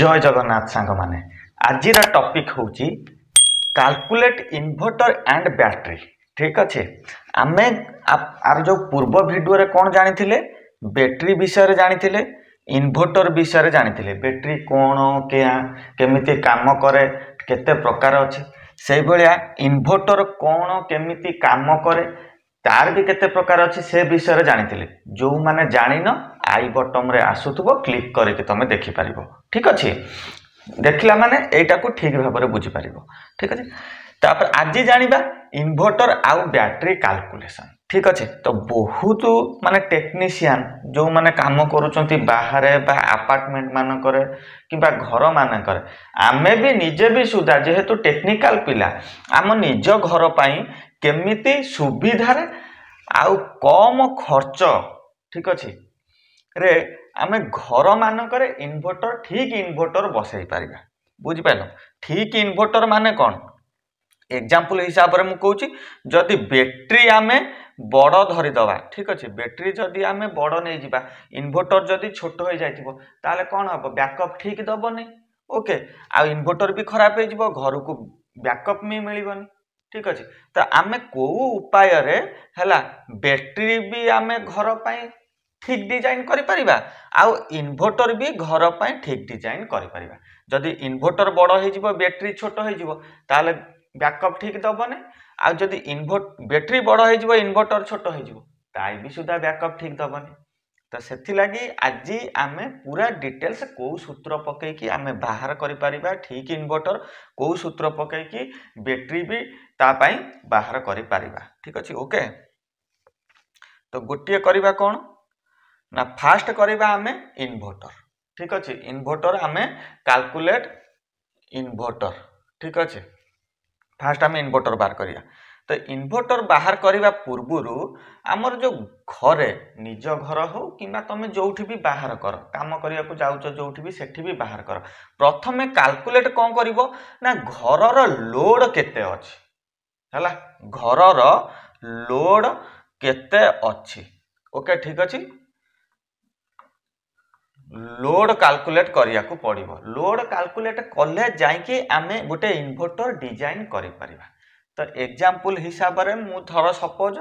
জয় জগন্নাথ ସାଙ୍ଗମାନେ ଆଜିର ଟପିକ୍ ହେଉଛି କାଲକୁଲେଟ୍ ଇନଭର୍ଟର ଆଣ୍ଡ ବ୍ୟାଟେରୀ ଠିକ୍ ଅଛି ଆମେ ଆର ଯେଉଁ ପୂର୍ବ ଭିଡ଼ିଓରେ କ'ଣ ଜାଣିଥିଲେ ବ୍ୟାଟେରୀ ବିଷୟରେ ଜାଣିଥିଲେ ଇନଭର୍ଟର ବିଷୟରେ ଜାଣିଥିଲେ ବ୍ୟାଟେରୀ କ'ଣ କେମିତି କାମ କରେ କେତେ ପ୍ରକାର ଅଛି ସେଇଭଳିଆ ଇନଭର୍ଟର କ'ଣ କେମିତି କାମ କରେ ତାର ବି କେତେ ପ୍ରକାର ଅଛି ସେ ବିଷୟରେ ଜାଣିଥିଲେ ଯେଉଁମାନେ ଜାଣିନ ଆଇ ବଟମ୍ରେ ଆସୁଥିବ କ୍ଲିକ୍ କରିକି ତୁମେ ଦେଖିପାରିବ ଠିକ୍ ଅଛି ଦେଖିଲା ମାନେ ଏଇଟାକୁ ଠିକ୍ ଭାବରେ ବୁଝିପାରିବ ଠିକ୍ ଅଛି ତାପରେ ଆଜି ଜାଣିବା ଇନଭର୍ଟର ଆଉ ବ୍ୟାଟେରୀ କାଲକୁଲେସନ୍ ଠିକ୍ ଅଛି ତ ବହୁତ ମାନେ ଟେକ୍ନିସିଆନ୍ ଯେଉଁମାନେ କାମ କରୁଛନ୍ତି ବାହାରେ ବା ଆପାର୍ଟମେଣ୍ଟ ମାନଙ୍କରେ କିମ୍ବା ଘରମାନଙ୍କରେ ଆମେ ବି ନିଜେ ବି ସୁଦ୍ଧା ଯେହେତୁ ଟେକ୍ନିକାଲ ପିଲା ଆମ ନିଜ ଘର ପାଇଁ କେମିତି ସୁବିଧାରେ ଆଉ କମ୍ ଖର୍ଚ୍ଚ ଠିକ୍ ଅଛି ରେ ଆମେ ଘରମାନଙ୍କରେ ଇନଭର୍ଟର ଠିକ୍ ଇନଭର୍ଟର ବସାଇ ପାରିବା ବୁଝିପାରିଲ ଠିକ୍ ଇନଭର୍ଟର ମାନେ କ'ଣ ଏକ୍ଜାମ୍ପଲ୍ ହିସାବରେ ମୁଁ କହୁଛି ଯଦି ବ୍ୟାଟେରୀ ଆମେ ବଡ଼ ଧରିଦେବା ଠିକ୍ ଅଛି ବ୍ୟାଟେରୀ ଯଦି ଆମେ ବଡ଼ ନେଇଯିବା ଇନଭର୍ଟର ଯଦି ଛୋଟ ହୋଇଯାଇଥିବ ତାହେଲେ କ'ଣ ହେବ ବ୍ୟାକଅପ୍ ଠିକ୍ ଦେବନି ଓକେ ଆଉ ଇନଭର୍ଟର ବି ଖରାପ ହେଇଯିବ ଘରକୁ ବ୍ୟାକଅପ୍ ବି ମିଳିବନି ଠିକ୍ ଅଛି ତ ଆମେ କେଉଁ ଉପାୟରେ ହେଲା ବ୍ୟାଟେରୀ ବି ଆମେ ଘର ପାଇଁ ঠিক ডিজাইন করিপারিবা আউ ইনভর্টর বি ঘর পাই ঠিক ডিজাইন করিপারিবা যদি ইনভর্টর বড় হয়েযিব ব্যাটেরি ছোট হয়েযিব তাহলে ব্যাকআপ ঠিক দেবনি আর যদি ইনভর্ট ব্যাটেরি বড় হয়েযিব ইনভর্টর ছোট হয়েযিব তাই বি সুদ্ধা ব্যাকআপ ঠিক দেবনি তো ସେଥିଲାଗି ଆଜି ଆମେ ପୁରା ଡିଟେଲ୍ସ କେଉଁ ସୂତ୍ର ପକାଇକି ଆମେ ବାହାର କରିପାରିବା ଠିକ୍ ଇନଭର୍ଟର କେଉଁ ସୂତ୍ର ପକାଇକି ବ୍ୟାଟେରୀ ବି ତା ପାଇଁ ବାହାର କରିପାରିବା ଠିକ୍ ଅଛି ଓକେ ତ ଗୋଟିଏ କରିବା କ'ଣ না ফার্স্ট করা আমি ইনভর্টর ঠিক আছে ইনভর্টর আমি কাল্কুলেট ইনভর্টর ঠিক আছে ফার্স্ট আমি ইনভর্টর বাহার করা তো ইনভর্টর বাহার করা পূর্বর আমার যে ঘরে নিজ ঘর হো কিংবা তুমি যেটি বি বাহার কর কাম করা যাচ্ছ যেটি বি সেটি বি বাহার কর প্রথমে কাল্কুলেট কম করব না ঘরর লোড কেতে অছি ହେଲା ଘରର ଲୋଡ଼୍ କେତେ ଅଛି ଓକେ ଠିକ୍ ଅଛି লোড କାଲକୁଲେଟ୍ କରିବାକୁ ପଡ଼ିବ ଲୋଡ୍ କାଲକୁଲେଟ୍ କଲେ ଯାଇକି ଆମେ ଗୋଟେ ଇନଭର୍ଟର୍ ଡିଜାଇନ୍ କରିପାରିବା ତ ଏକ୍ଜାମ୍ପଲ୍ ହିସାବରେ ମୁଁ ଥର ସପୋଜ୍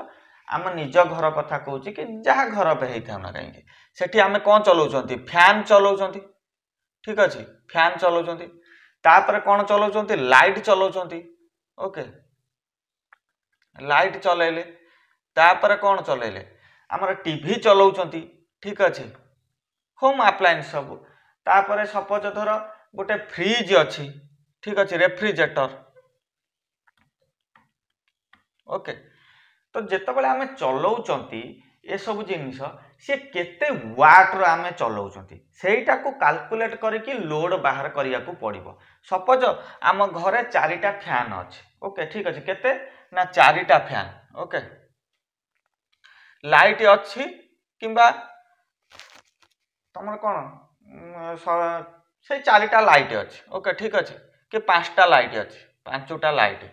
ଆମ ନିଜ ଘର କଥା କହୁଛି କି ଯାହା ଘର ବି ହେଇଥାଉ ନା କାହିଁକି ସେଠି ଆମେ କ'ଣ ଚଲାଉଛନ୍ତି ଫ୍ୟାନ୍ ଚଲାଉଛନ୍ତି ଠିକ୍ ଅଛି ଫ୍ୟାନ୍ ଚଲାଉଛନ୍ତି ତାପରେ କ'ଣ ଚଲାଉଛନ୍ତି ଲାଇଟ୍ ଚଲାଉଛନ୍ତି ଓକେ ଲାଇଟ୍ ଚଲାଇଲେ ତାପରେ କ'ଣ ଚଲାଇଲେ ଆମର ଟିଭି ଚଲାଉଛନ୍ତି ଠିକ୍ ଅଛି হোম ଆପ୍ଲାଏନ୍ସ ସବୁ ତାପରେ ସପୋଜ୍ ଧର ଗୋଟେ ଫ୍ରିଜ୍ ଅଛି ଠିକ୍ ଅଛି ରେଫ୍ରିଜରେଟର୍ ଓକେ ତ ଯେତେବେଳେ ଆମେ ଚଲଉଛନ୍ତି ଏସବୁ ଜିନିଷ ସିଏ କେତେ ୱାଟ୍ର ଆମେ ଚଲଉଛନ୍ତି ସେଇଟାକୁ କାଲକୁଲେଟ୍ କରିକି ଲୋଡ଼୍ ବାହାର କରିବାକୁ ପଡ଼ିବ ସପୋଜ୍ ଆମ ଘରେ ଚାରିଟା ଫ୍ୟାନ୍ ଅଛି ଓକେ ଠିକ୍ ଅଛି କେତେ ନା ଚାରିଟା ଫ୍ୟାନ୍ ଓକେ ଲାଇଟ୍ ଅଛି କିମ୍ବା ତମର କ'ଣ ସେଇ ଚାରିଟା ଲାଇଟ୍ ଅଛି ଓକେ ଠିକ୍ ଅଛି କି ପାଞ୍ଚଟା ଲାଇଟ୍ ଅଛି ପାଞ୍ଚଟା ଲାଇଟ୍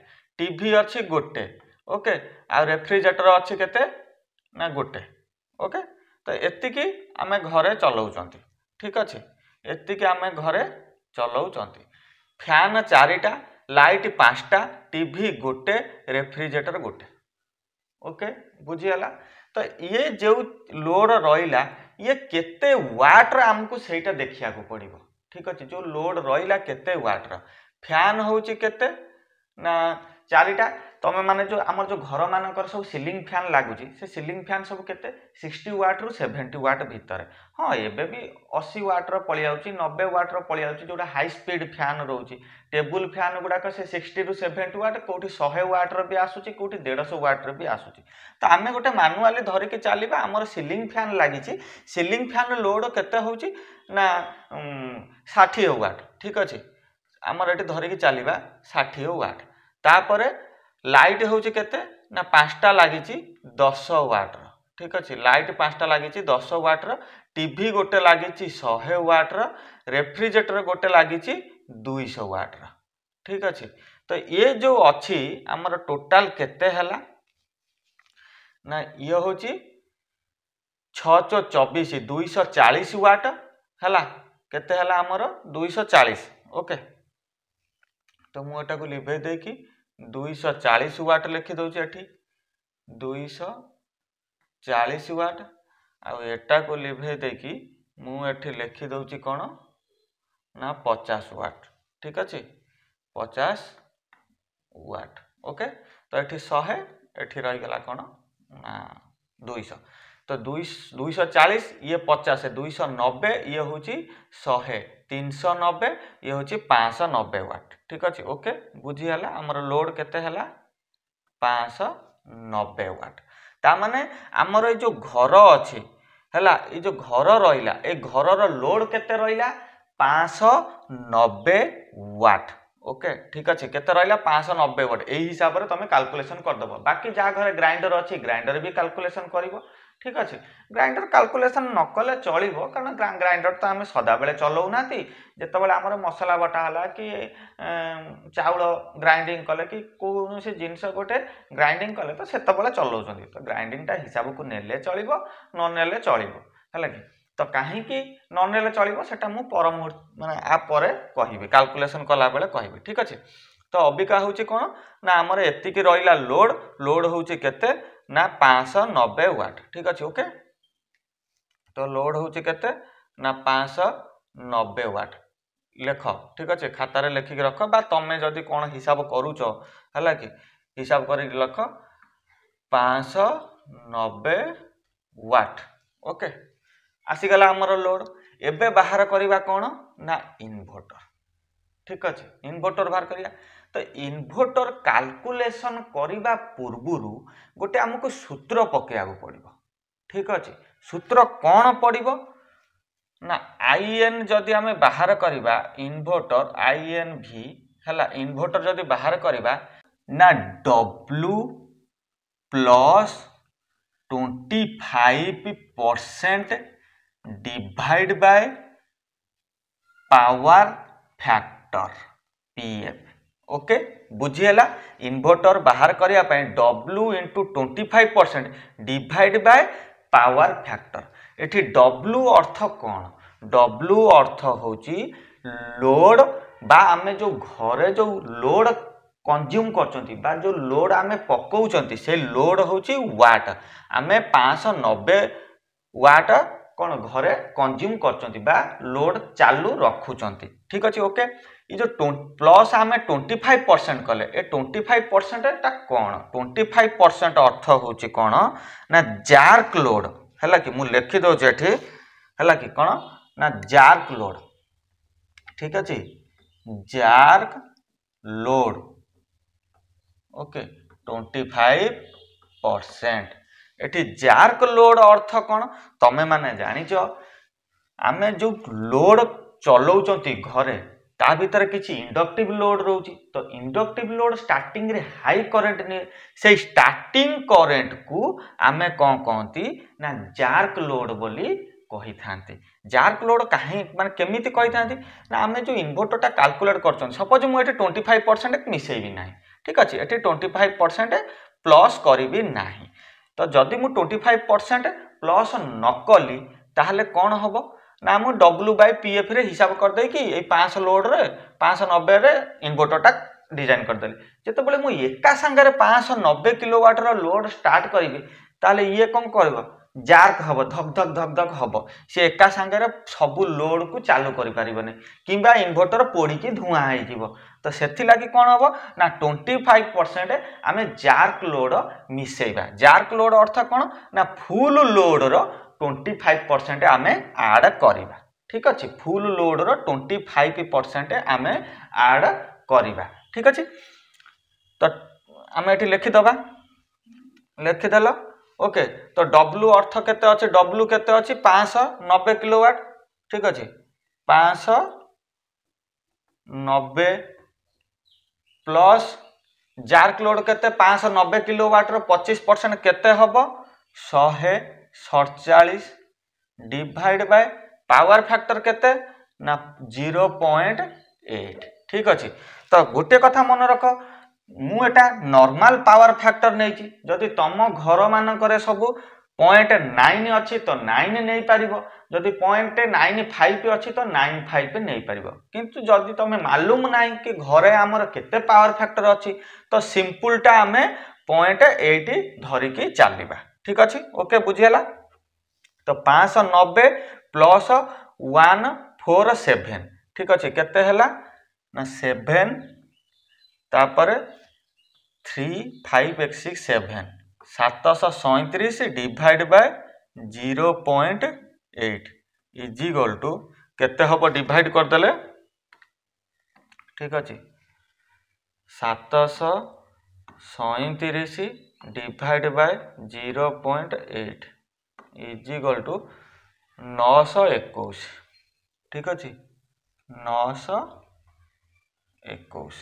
ଟିଭି ଅଛି ଗୋଟେ ଓକେ ଆଉ ରେଫ୍ରିଜରେଟର ଅଛି କେତେ ନା ଗୋଟେ ଓକେ ତ ଏତିକି ଆମେ ଘରେ ଚଲାଉଛନ୍ତି ଠିକ୍ ଅଛି ଏତିକି ଆମେ ଘରେ ଚଲାଉଛନ୍ତି ଫ୍ୟାନ୍ ଚାରିଟା ଲାଇଟ୍ ପାଞ୍ଚଟା ଟିଭି ଗୋଟେ ରେଫ୍ରିଜରେଟର ଗୋଟେ ଓକେ ବୁଝିଗଲା ତ ଇଏ ଯେଉଁ ଲୋଡ଼ ରହିଲା ये केते व्हाट्र आमको से देखा पड़ो ठीक अच्छे जो लोड रही केते व्हाट्र फैन हूँ केते ना ଚାରିଟା ମାନେ ଯେଉଁ ଆମର ଯେଉଁ ଘରମାନଙ୍କର ସବୁ ସିଲିଂ ଫ୍ୟାନ୍ ଲାଗୁଛି ସେ ସିଲିଂ ଫ୍ୟାନ୍ ସବୁ କେତେ ସିକ୍ସଟି ୱାଟ୍ରୁ ସେଭେଣ୍ଟି ୱାଟ୍ ଭିତରେ ହଁ ଏବେ ବି ଅଶୀ ୱାଟ୍ର ପଳାଇଆଉଛି ନବେ ୱାଟ୍ର ପଳାଇଆଉଛି ଯେଉଁଟା ହାଇ ସ୍ପିଡ୍ ଫ୍ୟାନ୍ ରହୁଛି ଟେବୁଲ୍ ଫ୍ୟାନ୍ ଗୁଡ଼ାକ ସେ ସିକ୍ସଟିରୁ ସେଭେଣ୍ଟି ୱାଟ୍ କେଉଁଠି ଶହେ ୱାଟ୍ର ବି ଆସୁଛି କେଉଁଠି ଦେଢ଼ଶହ ୱାଟ୍ର ବି ଆସୁଛି ତ ଆମେ ଗୋଟେ ମାନୁଆଲି ଧରିକି ଚାଲିବା ଆମର ସିଲିଂ ଫ୍ୟାନ୍ ଲାଗିଛି ସିଲିଂ ଫ୍ୟାନ୍ ଲୋଡ଼୍ କେତେ ହେଉଛି ନା ଷାଠିଏ ୱାଟ୍ ଠିକ୍ ଅଛି ଆମର ଏଠି ଧରିକି ଚାଲିବା ଷାଠିଏ ୱାଟ୍ ତାପରେ ଲାଇଟ୍ ହେଉଛି କେତେ ନା ପାଞ୍ଚଟା ଲାଗିଛି ଦଶ ୱାଟ୍ର ଠିକ୍ ଅଛି ଲାଇଟ୍ ପାଞ୍ଚଟା ଲାଗିଛି ଦଶ ୱାଟ୍ର ଟିଭି ଗୋଟେ ଲାଗିଛି ଶହେ ୱାଟ୍ର ରେଫ୍ରିଜରେଟର ଗୋଟେ ଲାଗିଛି ଦୁଇଶହ ୱାଟ୍ର ଠିକ୍ ଅଛି ତ ଇଏ ଯେଉଁ ଅଛି ଆମର ଟୋଟାଲ କେତେ ହେଲା ନା ଇଏ ହେଉଛି ଛଅଶହ ଚବିଶ ଦୁଇଶହ ଚାଳିଶ ୱାଟ୍ ହେଲା କେତେ ହେଲା ଆମର ଦୁଇଶହ ଚାଳିଶ ଓକେ ତ ମୁଁ ଏଟାକୁ ଲିଭେଇ ଦେଇକି 240 वाट लिखि दौ चालीस वाट आटा को लिभे मुझे लिखि दौर कौन ना पचास वाट ठीक अच्छे पचास वाट ओके तो ये शहे ये रहीगला कौन ना दुईश तो दुई दुईश चालीस ये पचास दुई नब्बे ये हूँ शहे তিনশো নবে ইয়ে হচ্ছে পাঁচশো নবে ওয়াট ঠিক আছে ওকে বুঝিগাল আমার লোড কেতে হেলা পাঁচশো নবে ওয়াট ତା ମାନେ ଆମର ଏ ଯେଉଁ ଘର ଅଛି ହେଲା ଏ ଯେଉଁ ଘର ରହିଲା ଏ ଘରର ଲୋଡ଼୍ କେତେ ରହିଲା ପାଞ୍ଚଶହ ନବେ ୱାଟ୍ ଓକେ ଠିକ୍ ଅଛି କେତେ ରହିଲା ପାଞ୍ଚଶହ ନବେ ୱାଟ୍ ଏଇ ହିସାବରେ ତୁମେ କାଲକୁଲେସନ୍ କରିଦେବ ବାକି ଯାହା ଘରେ ଗ୍ରାଇଣ୍ଡର ଅଛି ଗ୍ରାଇଣ୍ଡର ବି କାଲକୁଲେସନ୍ କରିବ ঠিক আছে ଗ୍ରାଇଣ୍ଡର କାଲକୁଲେସନ୍ ନ କଲେ ଚଳିବ କାରଣ ଗ୍ରାଇଣ୍ଡର ତ ଆମେ ସଦାବେଳେ ଚଲାଉନାହାନ୍ତି ଯେତେବେଳେ ଆମର ମସଲା ବଟା ହେଲା କି ଚାଉଳ ଗ୍ରାଇଣ୍ଡିଙ୍ଗ କଲେ କି କୌଣସି ଜିନିଷ ଗୋଟେ ଗ୍ରାଇଣ୍ଡିଙ୍ଗ କଲେ ତ ସେତେବେଳେ ଚଲାଉଛନ୍ତି ତ ଗ୍ରାଇଣ୍ଡିଙ୍ଗଟା ହିସାବକୁ ନେଲେ ଚଳିବ ନ ନେଲେ ଚଳିବ ହେଲା କି ତ କାହିଁକି ନ ନେଲେ ଚଳିବ ସେଟା ମୁଁ ପର ମାନେ ଆ ପରେ କହିବି କାଲକୁଲେସନ୍ କଲାବେଳେ କହିବି ଠିକ୍ ଅଛି ତ ଅବିକା ହେଉଛି କ'ଣ ନା ଆମର ଏତିକି ରହିଲା ଲୋଡ଼୍ ଲୋଡ଼୍ ହେଉଛି କେତେ ନା ପାଞ୍ଚଶହ ନବେ ୱାଟ୍ ଠିକ୍ ଅଛି ଓକେ ତ ଲୋଡ଼୍ ହେଉଛି କେତେ ନା ପାଞ୍ଚଶହ ନବେ ୱାଟ୍ ଲେଖ ଠିକ୍ ଅଛି ଖାତାରେ ଲେଖିକି ରଖ ବା ତମେ ଯଦି କ'ଣ ହିସାବ କରୁଛ ହେଲା କି ହିସାବ କରିକି ଲେଖ ପାଞ୍ଚଶହ ନବେ ୱାଟ୍ ଓକେ ଆସିଗଲା ଆମର ଲୋଡ଼୍ ଏବେ ବାହାର କରିବା କ'ଣ ନା ଇନଭର୍ଟର ଠିକ୍ ଅଛି ଇନଭର୍ଟର ବାହାର କରିବା তো ইনভোটর କାଲକୁଲେସନ୍ କରିବା ପୂର୍ବରୁ ଗୋଟେ ଆମକୁ ସୂତ୍ର ପକାଇବାକୁ ପଡ଼ିବ ଠିକ୍ ଅଛି ସୂତ୍ର କ'ଣ ପଡ଼ିବ ନା ଆଇ ଏନ୍ ଯଦି ଆମେ ବାହାର କରିବା ଇନଭର୍ଟର ଆଇ ଏନ୍ ଭି ହେଲା ଇନଭର୍ଟର ଯଦି ବାହାର କରିବା ନା W plus twenty five percent divide by power factor P F okay ବୁଝିହେଲା ଇନଭର୍ଟର ବାହାର କରିବା ପାଇଁ W into twenty five percent divide by power factor ଏଠି ଡବ୍ଲୁ ଅର୍ଥ କ'ଣ ଡବ୍ଲୁ ଅର୍ଥ ହେଉଛି ଲୋଡ଼୍ ବା ଆମେ ଯେଉଁ ଘରେ ଯେଉଁ ଲୋଡ଼୍ କଞ୍ଜ୍ୟୁମ୍ କରୁଛନ୍ତି ବା ଯେଉଁ ଲୋଡ଼୍ ଆମେ ପକାଉଛନ୍ତି ସେ ଲୋଡ଼୍ ହେଉଛି ୱାଟ୍ ଆମେ ପାଞ୍ଚଶହ ନବେ ୱାଟ୍ କ'ଣ ଘରେ କଞ୍ଜ୍ୟୁମ୍ କରୁଛନ୍ତି ବା ଲୋଡ଼୍ ଚାଲୁ ରଖୁଛନ୍ତି ଠିକ୍ ଅଛି ଓକେ ये जो प्लस आम ट्वेंटी फाइव परसेंट कले ये ट्वेंटी फाइव परसेंट एटा कौन ट्वेंटी फाइव परसेंट अर्थ हूँ कौन ना जार्क लोड है कि मुझे लिखिदे ये है कि कौन ना जार्क लोड ठीक अच्छे jerk load okay twenty five percent ଏଠି ଜାର୍କ ଲୋଡ୍ ଅର୍ଥ କ'ଣ ତମେମାନେ ଜାଣିଛ ଆମେ ଯେଉଁ ଲୋଡ୍ ଚଲଉଛନ୍ତି ଘରେ ତା ଭିତରେ କିଛି ଇଣ୍ଡକ୍ଟିଭ୍ ଲୋଡ଼୍ ରହୁଛି ତ ଇଣ୍ଡକ୍ଟିଭ୍ ଲୋଡ଼୍ ଷ୍ଟାର୍ଟିଂରେ ହାଇ କରେଣ୍ଟ ନିଏ ସେଇ ଷ୍ଟାର୍ଟିଂ କରେଣ୍ଟକୁ ଆମେ କ'ଣ କହନ୍ତି ନା ଜାର୍କ ଲୋଡ଼୍ ବୋଲି କହିଥାନ୍ତି ଜାର୍କ ଲୋଡ଼୍ କାହିଁ ମାନେ କେମିତି କହିଥାନ୍ତି ନା ଆମେ ଯେଉଁ ଇନଭର୍ଟରଟା କାଲକୁଲେଟ୍ କରୁଛନ୍ତି ସପୋଜ୍ ମୁଁ ଏଠି ଟ୍ୱେଣ୍ଟି ଫାଇଭ୍ ପରସେଣ୍ଟ ମିଶାଇବି ନାହିଁ ଠିକ୍ ଅଛି ଏଠି ଟ୍ୱେଣ୍ଟି ଫାଇଭ୍ ପରସେଣ୍ଟ ପ୍ଲସ୍ କରିବି ନାହିଁ ତ ଯଦି ମୁଁ ଟ୍ୱେଣ୍ଟି ଫାଇଭ୍ ପରସେଣ୍ଟ ପ୍ଲସ୍ ନ କଲି ତାହେଲେ କ'ଣ ହେବ ନା ମୁଁ ଡବ୍ଲୁ ବାଇ ପି ହିସାବ କରିଦେଇକି ଏଇ ପାଞ୍ଚଶହ ଲୋଡ଼୍ରେ ପାଞ୍ଚଶହ ନବେରେ ଇନଭର୍ଟରଟା ଡିଜାଇନ୍ କରିଦେଲି ଯେତେବେଳେ ମୁଁ ଏକା ସାଙ୍ଗରେ ପାଞ୍ଚଶହ ନବେ କିଲୋୱାଟ୍ର ଲୋଡ଼୍ ଷ୍ଟାର୍ଟ କରିବି ତାହେଲେ ଇଏ କ'ଣ କରିବ ଜାର୍କ ହେବ ଧକ୍ ଧକ୍ ଧକ୍ ଧକ୍ ହେବ ସେ ଏକା ସାଙ୍ଗରେ ସବୁ ଲୋଡ଼୍କୁ ଚାଲୁ କରିପାରିବନି କିମ୍ବା ଇନଭର୍ଟର ପୋଡ଼ିକି ଧୂଆଁ ହେଇଯିବ ତ ସେଥିଲାଗି କ'ଣ ହେବ ନା ଟ୍ୱେଣ୍ଟି ଫାଇଭ୍ ପରସେଣ୍ଟ ଆମେ ଜାର୍କ ଲୋଡ଼୍ ମିଶେଇବା ଜାର୍କ ଲୋଡ଼୍ ଅର୍ଥ କ'ଣ ନା ଫୁଲ୍ ଲୋଡ଼୍ର ଟ୍ୱେଣ୍ଟି ଫାଇଭ୍ ପରସେଣ୍ଟ ଆମେ ଆଡ଼୍ କରିବା ଠିକ୍ ଅଛି ଫୁଲ୍ ଲୋଡ଼୍ର ଟ୍ୱେଣ୍ଟି ଫାଇଭ୍ ପରସେଣ୍ଟ ଆମେ ଆଡ଼୍ କରିବା ଠିକ୍ ଅଛି ତ ଆମେ ଏଠି ଲେଖିଦେବା ଲେଖିଦେଲ ଓକେ ତ ଡବ୍ଲୁ ଅର୍ଥ କେତେ ଅଛି ଡବ୍ଲୁ କେତେ ଅଛି ପାଞ୍ଚଶହ ନବେ କିଲୋୱାଟ୍ ଠିକ୍ ଅଛି ପାଞ୍ଚଶହ ନବେ ପ୍ଲସ୍ ଜାର୍କ ଲୋଡ଼୍ କେତେ ପାଞ୍ଚଶହ ନବେ କିଲୋୱାଟ୍ର ପଚିଶ ପରସେଣ୍ଟ କେତେ ହେବ ଶହେ সড়চাশ ডিভাইড বাই পাওয়ার ফ্যাক্টর কেতে না জিরো পয়েন্ট এইট ঠিক আছে তো গোটে কথা মনে রখ মু এটা নর্মাল পাওয়ার ফ্যাক্টর নেইছি যদি তম ঘর মানকরে সবু পয়েন্ট নাইন অছি তো নাইন নেইপারিব যদি পয়েন্ট নাইন ফাইভ অছি তো নাইন ফাইভ নেইপারিব কিন্তু যদি তুমি মালুম নাই কি ঘরে আমার কেতে পাওয়ার ফ্যাক্টর অছি তো সিম্পলটা আমি পয়েন্ট এইট ধরিকি চালিবা ঠিক আছে ওके বুঝিলা তো 590 প্লাস 147 ঠিক আছে কত হেলা না 7 তারপরে 3 5 1 6 7 737 divide by 0.8 is equal to কেতে হব ডিভাইড করে দেলে ঠিক আছে 737 divide by zero point eight is equal to নশ একুশ ঠিক আছে নশ একুশ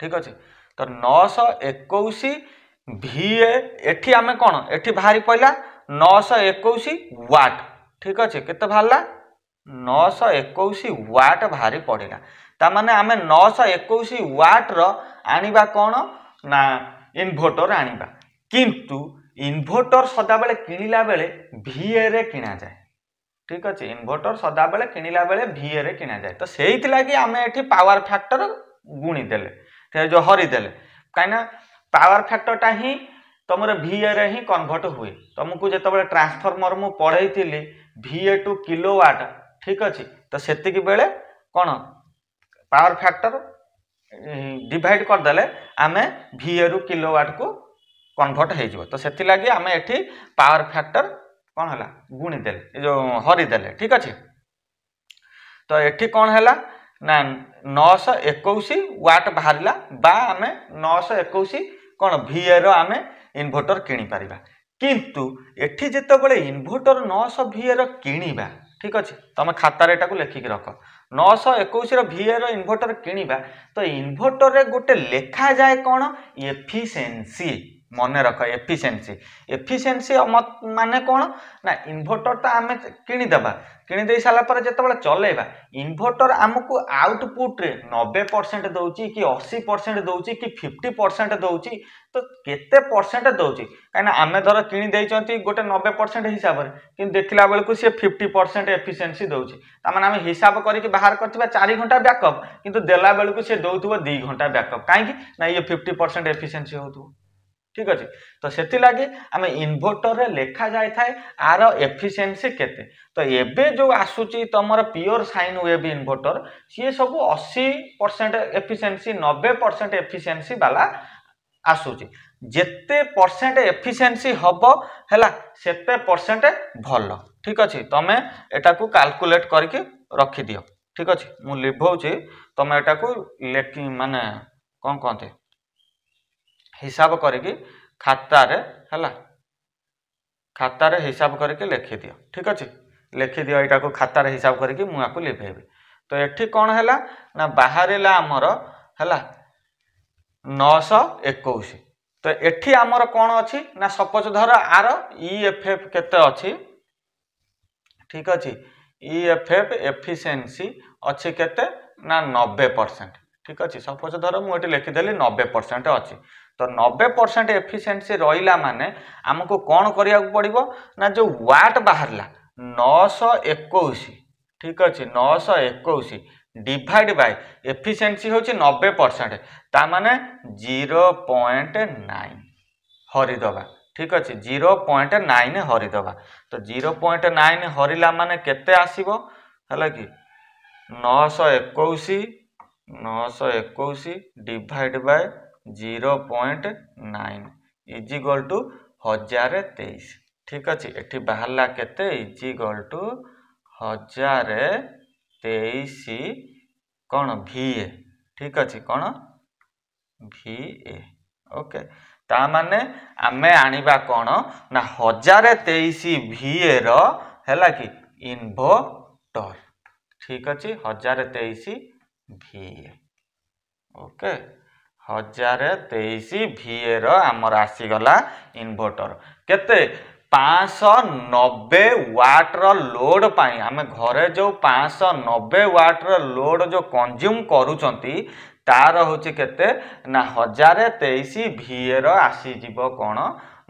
ঠিক আছে ତ ନଅଶହ ଏକୋଇଶ ଭି ଏ ଏଠି ଆମେ କ'ଣ ଏଠି ବାହାରି ପଡ଼ିଲା ନଅଶହ ଏକୋଇଶ ୱାଟ୍ ଠିକ୍ ଅଛି କେତେ ବାହାରିଲା ନଅଶହ ଏକୋଇଶ ୱାଟ୍ ବାହାରି ପଡ଼ିଲା ତାମାନେ ଆମେ ନଅଶହ ଏକୋଇଶ ୱାଟ୍ର ଆଣିବା କ'ଣ ନା ইনভর্টর আনিবা কিন্তু ইনভর্টর সদাবেলে কিনিলা বেলে ভিএরে কিনা যায় ঠিক আছে ইনভর্টর সদাবেলে কিনিলা বেলে ভিএরে কিনা যায় তো সেইথিলাগি আমি এটি পাওয়ার ফ্যাক্টর গুণিদেলে হরিদেলে কিনা পাওয়ার ফ্যাক্টরটা হি তোমার ভিএরে হি কনভর্ট হুয়ে তোমাকে যেতবে ট্রান্সফর্মর মু পড়াইলি ভিএ টু কিলোওয়াট ঠিক আছে তো সেতিকি বেলে কোণ পাওয়ার ফ্যাক্টর ডিভাইড করেদেলে আমি ভি রু কিলোওয়াট কু কনভর্ট হয়ে তো সেগে আমি এটি পাওয়ার ফ্যাক্টর কম হল গুণিদেলে এ যে হরিদেলে ঠিক আছে তো এটি কম হল না নশ একুশ ওয়াট বাহারা বা আমি নশ একুশ কোণ ভিএর আমি ইনভর্টর কিনিপার কিন্তু এটি যেতবে ইনভর্টর নশ ভিএর কিনিবা ঠিক আছে তুমি খাতার এটা লেখিকি রখ নশহ একুশর ভিএর ইনভর্টর কিণবা তো ইনভর্টরের গোটে লেখাযাଏ କ'ଣ ଏଫିସିଏନ୍ସି মনে রখ এফিসিয়েন্সি এফিসিয়েন্সি মানে কোণ না ইনভর্টরটা আমি কিনিদেবা কিনিদে সারা পরে যেতবে চলাইবা ইনভর্টর আমি আউটপুট্রে নবে পরসেন্ট দৌছি কি অশী পরসেন্ট দৌছি কি ফিফটি পরসেন্ট দৌছি তো কেতে পরসেন্ট দৌছি কিনা আমি ধর কিনিদেছি গোটে নবে পরসেন্ট হিসাবে কিন্তু দেখিলা বেড়ে সি ফিফটি পরসেন্ট এফিসিয়েন্সি দৌছি তার মানে আমি হিসাব করি বাহার করতে চারি ঘন্টা ব্যাকঅপ কিন্তু দেলা বেড়ে সে দৌথ দুই ঘন্টা ব্যাকঅপ কী না ইয়ে ফিফটি পরসেন্ট এফিসিয়েন্সি হোক ঠিক আছে তো ସେଥିଲାଗି ଆମେ ଇନଭର୍ଟରରେ ଲେଖା ଯାଇଥାଏ ଆର ଏଫିସିଏନ୍ସି କେତେ ତ ଏବେ ଯେଉଁ ଆସୁଛି ତୁମର ପିଓର ସାଇନ୍ ୱେଭ୍ ଇନଭର୍ଟର ସିଏ ସବୁ ଅଶୀ ପରସେଣ୍ଟ ଏଫିସିଏନ୍ସି ନବେ ପରସେଣ୍ଟ ଏଫିସିଏନ୍ସି ବାଲା ଆସୁଛି ଯେତେ ପରସେଣ୍ଟ ଏଫିସିଏନ୍ସି ହେବ ହେଲା ସେତେ ପରସେଣ୍ଟ ଭଲ ଠିକ୍ ଅଛି ତୁମେ ଏଟାକୁ କାଲକୁଲେଟ୍ କରିକି ରଖିଦିଅ ଠିକ୍ ଅଛି ମୁଁ ଲିଭଉଛି ତୁମେ ଏଟାକୁ ମାନେ କ'ଣ କହନ୍ତି ହିସାବ କରିକି ଖାତାରେ ହେଲା ଖାତାରେ ହିସାବ କରିକି ଲେଖିଦିଅ ଠିକ୍ ଅଛି ଲେଖିଦିଅ ଏଇଟାକୁ ଖାତାରେ ହିସାବ କରିକି ମୁଁ ଆକୁ ଲିଭେଇବି ତ ଏଠି କ'ଣ ହେଲା ନା ବାହାରିଲା ଆମର ହେଲା ନଅଶହ ଏକୋଇଶ ତ ଏଠି ଆମର କ'ଣ ଅଛି ନା ସପୋଜ ଧର ଆର ଇ ଏଫ୍ ଏଫ୍ କେତେ ଅଛି ଠିକ୍ ଅଛି ଇ ଏଫ୍ ଏଫ୍ ଏଫିସିଏନ୍ସି ଅଛି କେତେ ନା ନବେ ପରସେଣ୍ଟ ଠିକ୍ ଅଛି ସପୋଜ ଧର ମୁଁ ଏଠି ଲେଖିଦେଲି ନବେ ପରସେଣ୍ଟ ଅଛି তো নবে ପରସେଣ୍ଟ ଏଫିସିଏନ୍ସି ରହିଲା ମାନେ ଆମକୁ କ'ଣ କରିବାକୁ ପଡ଼ିବ ନା ଯେଉଁ ୱାଟ୍ ବାହାରିଲା ନଅଶହ ଏକୋଇଶ ଠିକ୍ ଅଛି ନଅଶହ ଏକୋଇଶ ଡିଭାଇଡ଼ ବାଇ ଏଫିସିଏନ୍ସି ହେଉଛି ନବେ ପରସେଣ୍ଟ ତା ମାନେ ଜିରୋ ପଏଣ୍ଟ ନାଇନ୍ ହରିଦେବା ଠିକ୍ ଅଛି ଜିରୋ ପଏଣ୍ଟ ନାଇନ୍ ହରିଦେବା ତ ଜିରୋ ପଏଣ୍ଟ ନାଇନ୍ ହରିଲା ମାନେ କେତେ ଆସିବ ହେଲା କି ନଅଶହ ଏକୋଇଶ ନଅଶହ ଏକୋଇଶ divide by zero point nine is equal to ହଜାରେ ତେଇଶ ଠିକ୍ ଅଛି ଏଠି ବାହାରିଲା କେତେ ଇଜିଗଲ ଟୁ ହଜାରେ ତେଇଶ କ'ଣ ଭି ଏ ଠିକ୍ ଅଛି କ'ଣ ଭି ଏ ଓକେ ତା ମାନେ ଆମେ ଆଣିବା କ'ଣ ନା ହଜାରେ ତେଇଶ ଭି ଏର ହେଲା କି ଇନଭଟର ଠିକ୍ ଅଛି ହଜାରେ ତେଇଶ ଭି ଏ ଓକେ ହଜାର ତେଇଶ ଭିଏର ଆମର ଆସିଗଲା ଇନଭର୍ଟର କେତେ ପାଞ୍ଚଶହ ନବେ ୱାଟ୍ର ଲୋଡ଼୍ ପାଇଁ ଆମେ ଘରେ ଯେଉଁ ପାଞ୍ଚଶହ ନବେ ୱାଟ୍ର ଲୋଡ଼୍ ଯେଉଁ କଞ୍ଜ୍ୟୁମ୍ କରୁଛନ୍ତି ତାର ହେଉଛି କେତେ ନା ହଜାରେ ତେଇଶ ଭିଏର ଆସିଯିବ କ'ଣ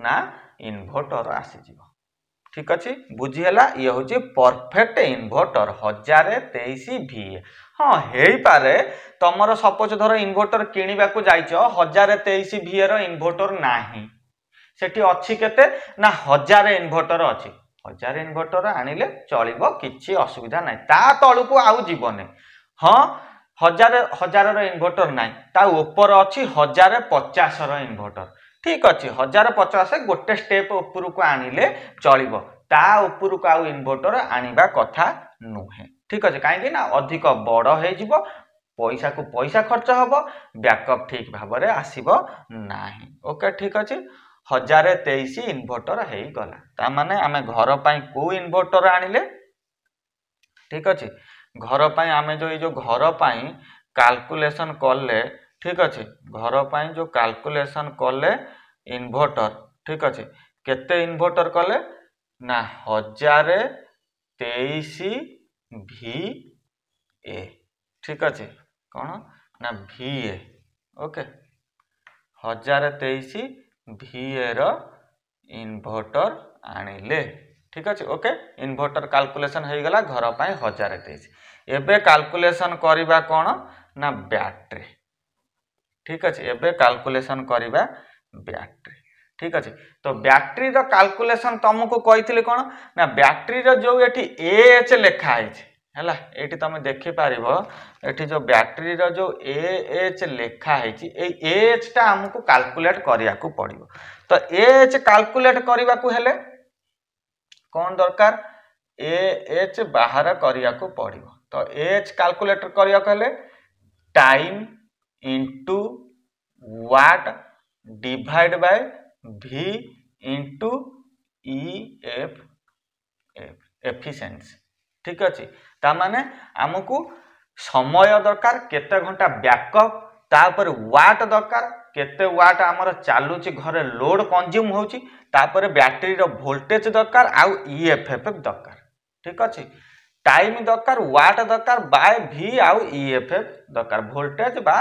ନା ଇନଭର୍ଟର ଆସିଯିବ ଠିକ୍ ଅଛି ବୁଝିହେଲା ଇଏ ହେଉଛି ପରଫେକ୍ଟ ଇନଭର୍ଟର ହଜାରେ ତେଇଶ ଭିଏ ହଁ ହେଇପାରେ ତମର ସପୋଜ୍ ଧର ଇନଭର୍ଟର କିଣିବାକୁ ଯାଇଛ ହଜାରେ ତେଇଶ ଭିଏର ଇନଭର୍ଟର ନାହିଁ ସେଠି ଅଛି କେତେ ନା ହଜାରେ ଇନଭର୍ଟର ଅଛି ହଜାରେ ଇନଭର୍ଟର ଆଣିଲେ ଚଳିବ କିଛି ଅସୁବିଧା ନାହିଁ ତା ତଳକୁ ଆଉ ଯିବନି ହଁ ହଜାରେ ହଜାରର ଇନଭର୍ଟର ନାହିଁ ତା ଉପର ଅଛି ହଜାରେ ପଚାଶର ଇନଭର୍ଟର ଠିକ୍ ଅଛି ହଜାରେ ପଚାଶ ଗୋଟେ ଷ୍ଟେପ୍ ଉପରକୁ ଆଣିଲେ ଚଳିବ ତା ଉପରକୁ ଆଉ ଇନଭର୍ଟର ଆଣିବା କଥା ନୁହେଁ ঠিক ଅଛି କାହିଁକି ନା ଅଧିକ ବଡ଼ ହେଇଯିବ ପଇସାକୁ ପଇସା ଖର୍ଚ୍ଚ ହେବ ବ୍ୟାକଅପ୍ ଠିକ୍ ଭାବରେ ଆସିବ ନାହିଁ ଓକେ ଠିକ୍ ଅଛି ହଜାରେ ତେଇଶ ଇନଭର୍ଟର ହେଇଗଲା ତାମାନେ ଆମେ ଘର ପାଇଁ କେଉଁ ଇନଭର୍ଟର ଆଣିଲେ ଠିକ୍ ଅଛି ଘର ପାଇଁ ଆମେ ଯେଉଁ ଏଇ ଯେଉଁ ଘର ପାଇଁ କାଲକୁଲେସନ୍ କଲେ ଠିକ୍ ଅଛି ଘର ପାଇଁ ଯେଉଁ କାଲକୁଲେସନ୍ କଲେ ଇନଭର୍ଟର ଠିକ୍ ଅଛି କେତେ ଇନଭର୍ଟର କଲେ ନା ହଜାରେ ତେଇଶ ভি এ ঠিক ଅଛି କ'ଣ ନା ଭି ଏ ଓକେ ହଜାର ତେଇଶ ଭି ଏର ଇନଭର୍ଟର ଆଣିଲେ ଠିକ୍ ଅଛି ଓକେ ଇନଭର୍ଟର କାଲକୁଲେସନ୍ ହେଇଗଲା ଘର ପାଇଁ ହଜାର ତେଇଶ ଏବେ କାଲକୁଲେସନ୍ କରିବା କ'ଣ ନା ବ୍ୟାଟେରୀ ଠିକ୍ ଅଛି ଏବେ କାଲକୁଲେସନ୍ କରିବା ବ୍ୟାଟେରୀ ঠিক আছে ତ ବ୍ୟାଟେରୀର କାଲକୁଲେସନ୍ ତୁମକୁ କହିଥିଲି କ'ଣ ନା ବ୍ୟାଟେରୀର ଯେଉଁ ଏଠି ଏ ଏଚ୍ ଲେଖା ହେଇଛି ହେଲା ଏଇଠି ତୁମେ ଦେଖିପାରିବ ଏଠି ଯେଉଁ ବ୍ୟାଟେରୀର ଯେଉଁ ଏ ଏଚ୍ ଲେଖା ହେଇଛି ଏଇ ଏ ଏଚ୍ଟା ଆମକୁ କାଲକୁଲେଟ୍ କରିବାକୁ ପଡ଼ିବ ତ ଏ ଏଚ୍ କାଲକୁଲେଟ୍ କରିବାକୁ ହେଲେ କ'ଣ ଦରକାର ଏ ଏଚ୍ ବାହାର କରିବାକୁ ପଡ଼ିବ ତ ଏ ଏଚ୍ କାଲକୁଲେଟ୍ କରିବାକୁ ହେଲେ time into watt divide by V into E F efficiency ঠিক ଅଛି ତା ମାନେ ଆମକୁ ସମୟ ଦରକାର କେତେ ଘଣ୍ଟା ବ୍ୟାକଅପ୍ ତାପରେ ୱାଟ୍ ଦରକାର କେତେ ୱାଟ୍ ଆମର ଚାଲୁଛି ଘରେ ଲୋଡ଼୍ କଞ୍ଜ୍ୟୁମ୍ ହେଉଛି ତାପରେ ବ୍ୟାଟେରୀର ଭୋଲ୍ଟେଜ୍ ଦରକାର ଆଉ ଇ ଏଫ୍ ଏଫ୍ ଦରକାର ଠିକ୍ ଅଛି ଟାଇମ୍ ଦରକାର ୱାଟ୍ ଦରକାର ବାଏ ଭି ଆଉ ଇ ଏଫ୍ ଏଫ୍ ଦରକାର ଭୋଲ୍ଟେଜ୍ ବା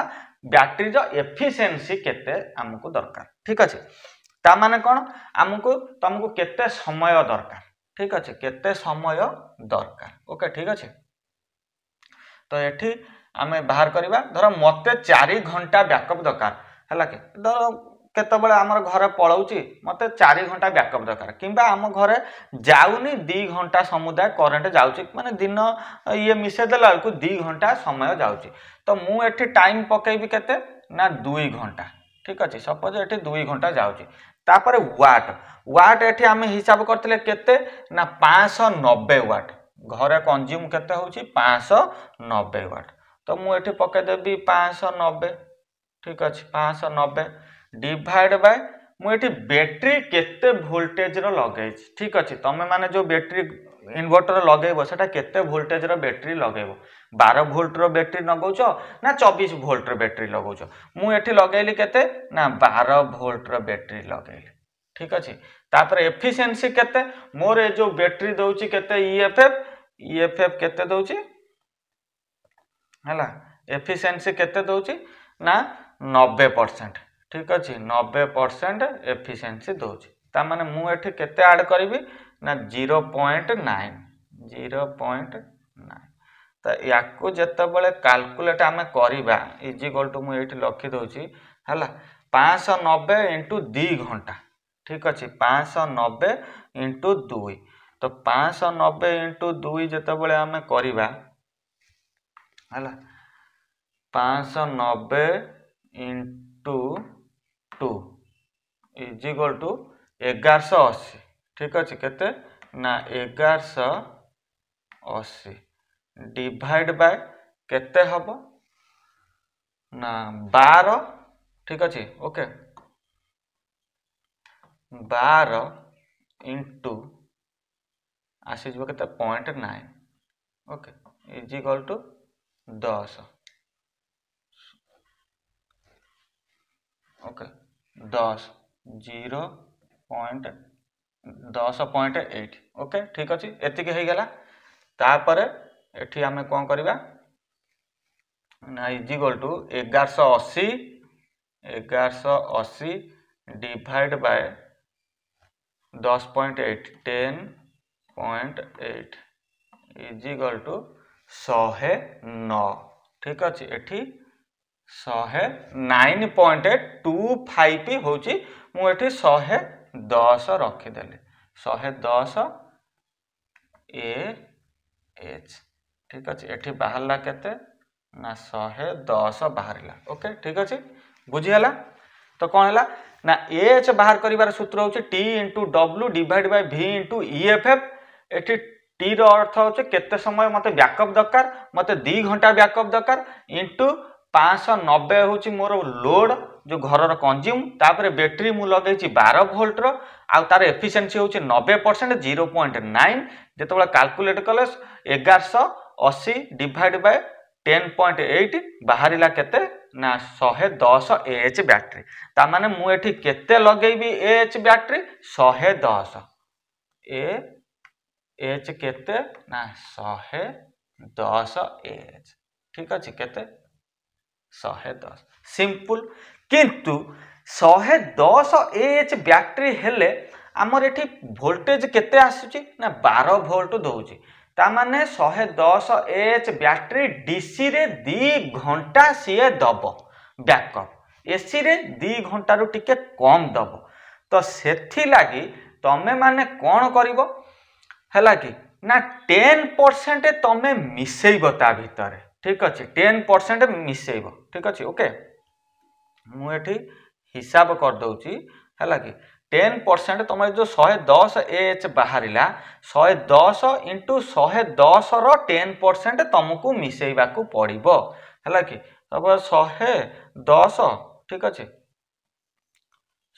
ବ୍ୟାଟେରୀର ଏଫିସିଏନ୍ସି କେତେ ଆମକୁ ଦରକାର ଠିକ୍ ଅଛି ତା ମାନେ କ'ଣ ଆମକୁ ତୁମକୁ କେତେ ସମୟ ଦରକାର ଠିକ୍ ଅଛି କେତେ ସମୟ ଦରକାର ଓକେ ଠିକ୍ ଅଛି ତ ଏଠି ଆମେ ବାହାର କରିବା ଧର ମୋତେ ଚାରି ଘଣ୍ଟା ବ୍ୟାକଅପ୍ ଦରକାର ହେଲା କି ଧର କେତେବେଳେ ଆମର ଘରେ ପଳାଉଛି ମୋତେ ଚାରି ଘଣ୍ଟା ବ୍ୟାକଅପ୍ ଦରକାର କିମ୍ବା ଆମ ଘରେ ଯାଉନି ଦୁଇ ଘଣ୍ଟା ସମୁଦାୟ କରେଣ୍ଟ ଯାଉଛି ମାନେ ଦିନ ଇଏ ମିଶାଇ ଦେଲା ବେଳକୁ ଦୁଇ ଘଣ୍ଟା ସମୟ ଯାଉଛି ତ ମୁଁ ଏଠି ଟାଇମ୍ ପକାଇବି କେତେ ନା ଦୁଇ ଘଣ୍ଟା ଠିକ୍ ଅଛି ସପୋଜ୍ ଏଠି ଦୁଇ ଘଣ୍ଟା ଯାଉଛି তাপরে ওয়াট ওয়াট এটি আমি হিসাব করলে কেতে না পাঁচশ নবে ওয়াট ঘরে কনজ্যুম কেতে হচ্ছে পাঁচশ নবে ওয়াট তো মু এটি পকাইদেবি পাঁচশ নবে ঠিক আছে পাঁচশ নবে ডিভাইড বাই মু এটি ব্যাটেরি কেতে ভোল্টেজর লগাইছি ঠিক আছে তুমি মানে যে ব্যাটেরি ইনভর্টর লগাইব সেটা কেতে ভোল্টেজর ব্যাটেরি লগাইব বার ভোল্টর ব্ୟାଟେରୀ ଲଗାଉଛ ନା ଚବିଶ ଭୋଲ୍ଟର ବ୍ୟାଟେରୀ ଲଗାଉଛ ମୁଁ ଏଠି ଲଗାଇଲି କେତେ ନା ବାର ଭୋଲ୍ଟର ବ୍ୟାଟେରୀ ଲଗାଇଲି ଠିକ୍ ଅଛି ତାପରେ ଏଫିସିଏନ୍ସି କେତେ ମୋର ଏ ଯେଉଁ ବ୍ୟାଟେରୀ ଦେଉଛି କେତେ ଇଏଫ୍ଏଫ୍ ଇଏଫ୍ଏଫ୍ କେତେ ଦେଉଛି ହେଲା ଏଫିସିଏନ୍ସି କେତେ ଦେଉଛି ନା ନବେ ପରସେଣ୍ଟ ଠିକ୍ ଅଛି ନବେ ପରସେଣ୍ଟ ଏଫିସିଏନ୍ସି ଦେଉଛି ତାମାନେ ମୁଁ ଏଠି କେତେ ଆଡ଼୍ କରିବି ନା zero point nine zero point nine ତ ୟାକୁ ଯେତେବେଳେ କାଲକୁଲେଟ୍ ଆମେ କରିବା ଇଜିଗୋଲ୍ ଟୁ ମୁଁ ଏଇଠି ଲଖିଦେଉଛି ହେଲା ପାଞ୍ଚଶହ ନବେ ଇଣ୍ଟୁ ଦୁଇ ଘଣ୍ଟା ଠିକ୍ ଅଛି ପାଞ୍ଚଶହ ନବେ ଇଣ୍ଟୁ ଦୁଇ ତ ପାଞ୍ଚଶହ ନବେ ଇଣ୍ଟୁ ଦୁଇ ଯେତେବେଳେ ଆମେ କରିବା ହେଲା ପାଞ୍ଚଶହ ନବେ ଇଣ୍ଟୁ ଟୁ ଇଜିଗୋଲ୍ ଟୁ ଏଗାରଶହ ଅଶୀ ଠିକ୍ ଅଛି କେତେ ନା ଏଗାରଶହ ଅଶୀ ডিভাইড বাই কেতে হব না বার ঠিক আছে ওকে বার ইন্টু আসিযোগ কেতে point nine okay is equal to দশ ओके दस जीरो पॉइंट दस पॉइंट एट ओके ठीक अच्छे एति होगला ଏଠି ଆମେ କ'ଣ କରିବା ନା ଇଜିଗୋଲ୍ ଟୁ ଏଗାରଶହ ଅଶୀ ଏଗାରଶହ ଅଶୀ ଡିଭାଇଡ଼ ବାଏ ଦଶ point eight ten point eight is equal to ଶହେ ନଅ ଠିକ୍ ଅଛି ଏଠି ଶହେ ନାଇନ୍ ପଏଣ୍ଟ ଟୁ ଫାଇଭ୍ ହେଉଛି ମୁଁ ଏଠି ଶହେ ଦଶ ରଖିଦେଲି ଶହେ ଦଶ ଏ ଏଚ୍ ঠিক আছে এটি বাহারা কেতে না শহে দশ বাহারা ওকে ঠিক আছে বুঝিগলা তো কম হল না এচ বাহার করবার সূত্র হচ্ছে T into W divide by V into E F F এটি টির অর্থ হচ্ছে কেতে সময় মতো ব্যাকআপ দরকার মতো দুই ঘন্টা ব্যাকআপ দরকার ইন্টু পাঁচশহ নবে হচ্ছে মোর লোড যে ঘরর কনজ্যুম তাপরে ব্যাটেরি মু লগাইছি বার ভোল্টর আর তার এফিসিয়েন্সি হচ্ছে নবে পরসেন্ট জিরো পয়েন্ট নাইন যেতবে ক্যালকুলেট কলে এগারশহ অশী divide by ten point eight বাহারা কেতে না শহে দশ এএচ ব্যাটেরি তা মানে মু এটি কেতে লগাইবি এএচ ব্যাটেরি শহে দশ এ এচ কেতে না শহে দশ এএচ ঠিক আছে কেতে শহে দশ সিম্পল কিন্তু শহে দশ এএচ ব্যাটেরি হলে আমার এটি ভোল্টেজ কেতে আসুচি না বার ভোল্ট দৌছি তার শহে দশ এচ ব্যাটেরি ডিসিরে দি ঘণ্টা সিয়ে দেব ব্যাকঅপ এসিরে দি ঘণ্টার টিকে কম দেব তো সেগি তুমি মানে কণ করব ହେଲା କି ନା ଟେନ୍ ପରସେଣ୍ଟ ତମେ ମିଶେଇବ ତା ଭିତରେ ଠିକ୍ ଅଛି ଟେନ୍ ପରସେଣ୍ଟ ମିଶେଇବ ଠିକ୍ ଅଛି ଓକେ ମୁଁ ଏଠି ହିସାବ କରିଦେଉଛି ହେଲା କି টেন ପରସେଣ୍ଟ ତୁମର ଯେଉଁ ଶହେ ଦଶ ଏ ଏଚ୍ ବାହାରିଲା ଶହେ ଦଶ ଇଣ୍ଟୁ ଶହେ ଦଶର ଟେନ୍ ପରସେଣ୍ଟ ତୁମକୁ ମିଶାଇବାକୁ ପଡ଼ିବ ହେଲା କି ତାପରେ ଶହେ ଦଶ ଠିକ୍ ଅଛି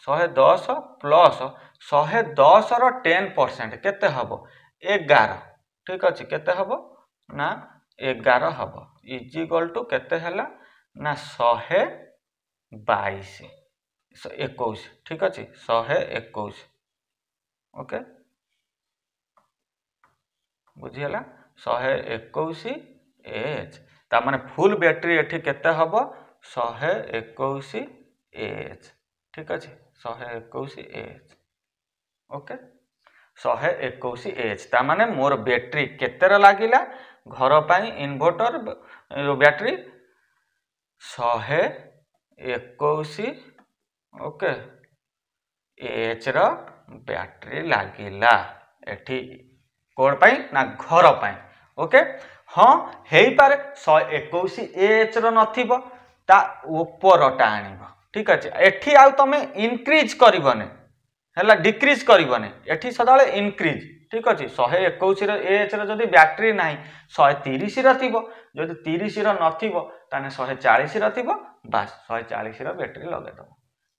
ଶହେ ଦଶ ପ୍ଲସ୍ ଶହେ ଦଶର ଟେନ୍ ପରସେଣ୍ଟ କେତେ ହେବ ଏଗାର ଠିକ୍ ଅଛି କେତେ ହେବ ନା ଏଗାର ହେବ ଇଜିଗଲ୍ ଟୁ କେତେ ହେଲା ନା ଶହେ ବାଇଶ एक ठीक अच्छे शहे एक ओके बुझीगला शहे एक एच तमें फुल बैटरी एटी के हम शहे एक एच ठीक अच्छे शहे एक एच ओके शहे एक एच ताने मोर बैटरी केतर लगला घर पर इनभर्टर बैटरी शहे एक ଓକେ ଏଚ୍ର ବ୍ୟାଟେରୀ ଲାଗିଲା ଏଠି କୋଡ଼ ପାଇଁ ନା ଘର ପାଇଁ ଓକେ ହଁ ହେଇପାରେ ଶହେ ଏକୋଇଶ ଏଚ୍ର ନଥିବ ତା ଉପରଟା ଆଣିବ ଠିକ୍ ଅଛି ଏଠି ଆଉ ତୁମେ ଇନକ୍ରିଜ୍ କରିବନି ହେଲା ଡିକ୍ରିଜ୍ କରିବନି ଏଠି ସଦାବେଳେ ଇନକ୍ରିଜ୍ ଠିକ୍ ଅଛି ଶହେ ଏକୋଇଶର ଏଚ୍ର ଯଦି ବ୍ୟାଟେରୀ ନାହିଁ ଶହେ ତିରିଶର ଥିବ ଯଦି ତିରିଶର ନଥିବ ତାହେଲେ ଶହେ ଚାଳିଶର ଥିବ ବାସ୍ ଶହେ ଚାଳିଶର ବ୍ୟାଟେରୀ ଲଗାଇଦେବ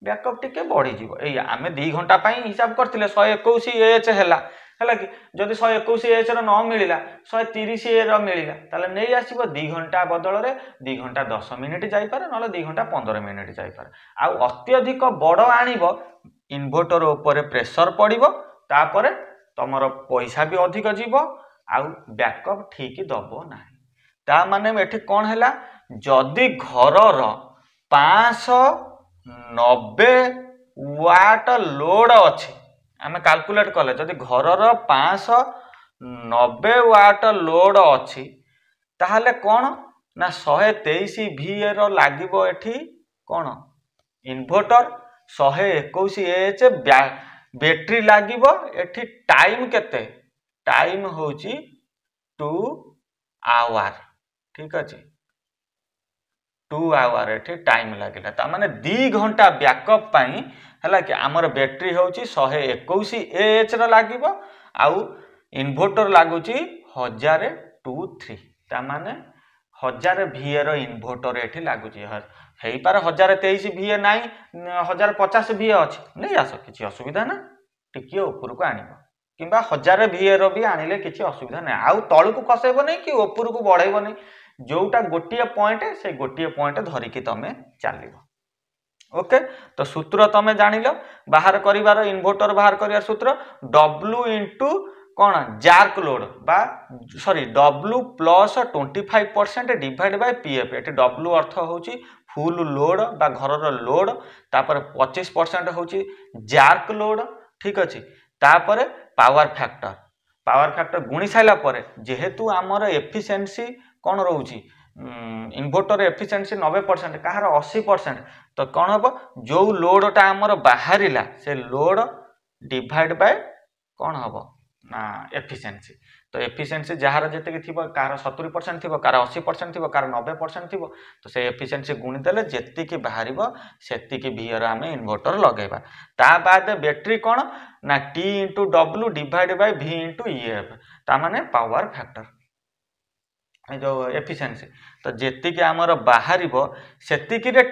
ବ୍ୟାକଅପ୍ ଟିକେ ବଢ଼ିଯିବ ଏଇ ଆମେ ଦୁଇ ଘଣ୍ଟା ପାଇଁ ହିସାବ କରିଥିଲେ ଶହେ ଏକୋଇଶ ଏଚ୍ ହେଲା ହେଲା କି ଯଦି ଶହେ ଏକୋଇଶ ଏଚ୍ର ନ ମିଳିଲା ଶହେ ତିରିଶ ଏର ମିଳିଲା ତାହେଲେ ନେଇ ଆସିବ ଦୁଇ ଘଣ୍ଟା ବଦଳରେ ଦୁଇ ଘଣ୍ଟା ଦଶ ମିନିଟ୍ ଯାଇପାରେ ନହେଲେ ଦୁଇ ଘଣ୍ଟା ପନ୍ଦର ମିନିଟ୍ ଯାଇପାରେ ଆଉ ଅତ୍ୟଧିକ ବଡ଼ ଆଣିବ ଇନଭର୍ଟର ଉପରେ ପ୍ରେସର ପଡ଼ିବ ତାପରେ ତୁମର ପଇସା ବି ଅଧିକ ଯିବ ଆଉ ବ୍ୟାକଅପ୍ ଠିକ୍ ଦେବ ନାହିଁ ତା ମାନେ ଏଠି କ'ଣ ହେଲା ଯଦି ଘରର ପାଞ୍ଚଶହ নবে ওয়াট লোড অছে আমি কালকুলেট কলে যদি ঘরর পাঁচশ নবে ওয়াট লোড অছি তাহলে কোণ না শহে তেইশ ভিএর লাগিব এটি কোণ ইনভর্টর শহে একুশ এচ ব্যাটেরি লাগিব এটি টাইম কেতে টাইম হচ্ছে টু আওয়ার ঠিক আছে टू आवर ये टाइम लगे मैंने दि घंटा बैकअपाई है कि आम बैटेरी हूँ शहे एक एच रु इनभर्टर लगुच हजार टू थ्री तेने हजार भि ए रनभर्टर ये लगुच हजार तेईस भि ए ना हजार पचास भि ए अच्छे नहीं आस कि असुविधा ना टिके ऊपर को आण कि हजार भि ए रि आसुविधा ना आउ तलू खसैब नहीं किपर को बढ़ेब ଯେଉଁଟା ଗୋଟିଏ ପଏଣ୍ଟ ସେ ଗୋଟିଏ ପଏଣ୍ଟ ଧରିକି ତୁମେ ଚାଲିବ ଓକେ ତ ସୂତ୍ର ତୁମେ ଜାଣିଲ ବାହାର କରିବାର ଇନଭର୍ଟର ବାହାର କରିବାର ସୂତ୍ର ଡବ୍ଲୁ ଇଣ୍ଟୁ କ'ଣ ଜାର୍କ ଲୋଡ଼ ବା sorry W plus twenty five percent divide by P F ଏଠି ଡବ୍ଲୁ ଅର୍ଥ ହେଉଛି ଫୁଲ୍ ଲୋଡ଼ ବା ଘରର ଲୋଡ଼ ତାପରେ ପଚିଶ ପରସେଣ୍ଟ ହେଉଛି ଜାର୍କ ଲୋଡ଼ ଠିକ୍ ଅଛି ତାପରେ ପାୱାର ଫ୍ୟାକ୍ଟର ପାୱାର ଫ୍ୟାକ୍ଟର ଗୁଣି ସାରିଲା ପରେ ଯେହେତୁ ଆମର ଏଫିସିଏନ୍ସି କ'ଣ ରହୁଛି ଇନଭର୍ଟର ଏଫିସିଏନ୍ସି ନବେ ପରସେଣ୍ଟ କାହାର ଅଶୀ ପରସେଣ୍ଟ ତ କ'ଣ ହେବ ଯେଉଁ ଲୋଡ଼ଟା ଆମର ବାହାରିଲା ସେ ଲୋଡ଼ ଡିଭାଇଡ଼ ବାଇ କ'ଣ ହେବ ନା ଏଫିସିଏନ୍ସି ତ ଏଫିସିଏନ୍ସି ଯାହାର ଯେତିକି ଥିବ କାହାର ସତୁରି ପରସେଣ୍ଟ ଥିବ କାହାର ଅଶୀ ପରସେଣ୍ଟ ଥିବ କାହାର ନବେ ପରସେଣ୍ଟ ଥିବ ତ ସେ ଏଫିସିଏନ୍ସି ଗୁଣିଦେଲେ ଯେତିକି ବାହାରିବ ସେତିକି ଭିଅର ଆମେ ଇନଭର୍ଟର ଲଗାଇବା ତା ବାଦ ବ୍ୟାଟେରୀ କ'ଣ ନା T into W divide by V into E F ତା ମାନେ ପାୱାର ଫ୍ୟାକ୍ଟର जो एफिसीयसी तो जी आम बाहर से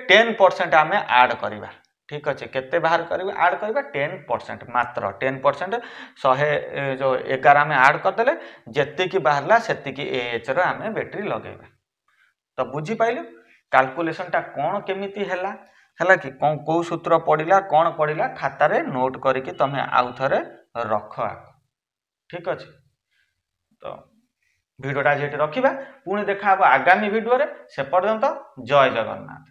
टेन परसेंट आम आड करवा ठीक अच्छे केत बाहर कर आड करवा टेन परसेंट मात्र टेन परसेंट शहे जो एगार आम आड करदे जी बाहर से एच रहा बैटेरी लगे तो बुझीपाल काल्कुलेसनटा कौन केमी है कि कौ कौ सूत्र पड़ा कौन पड़ा खातें नोट करके तुम्हें आउ थ रख ठीक अच्छे तो ভিডিওটা আজ এটি রখিবা পুଣି দেখা হব আগামী ভিডিওরে সে পর্যন্ত জয় জগন্নাথ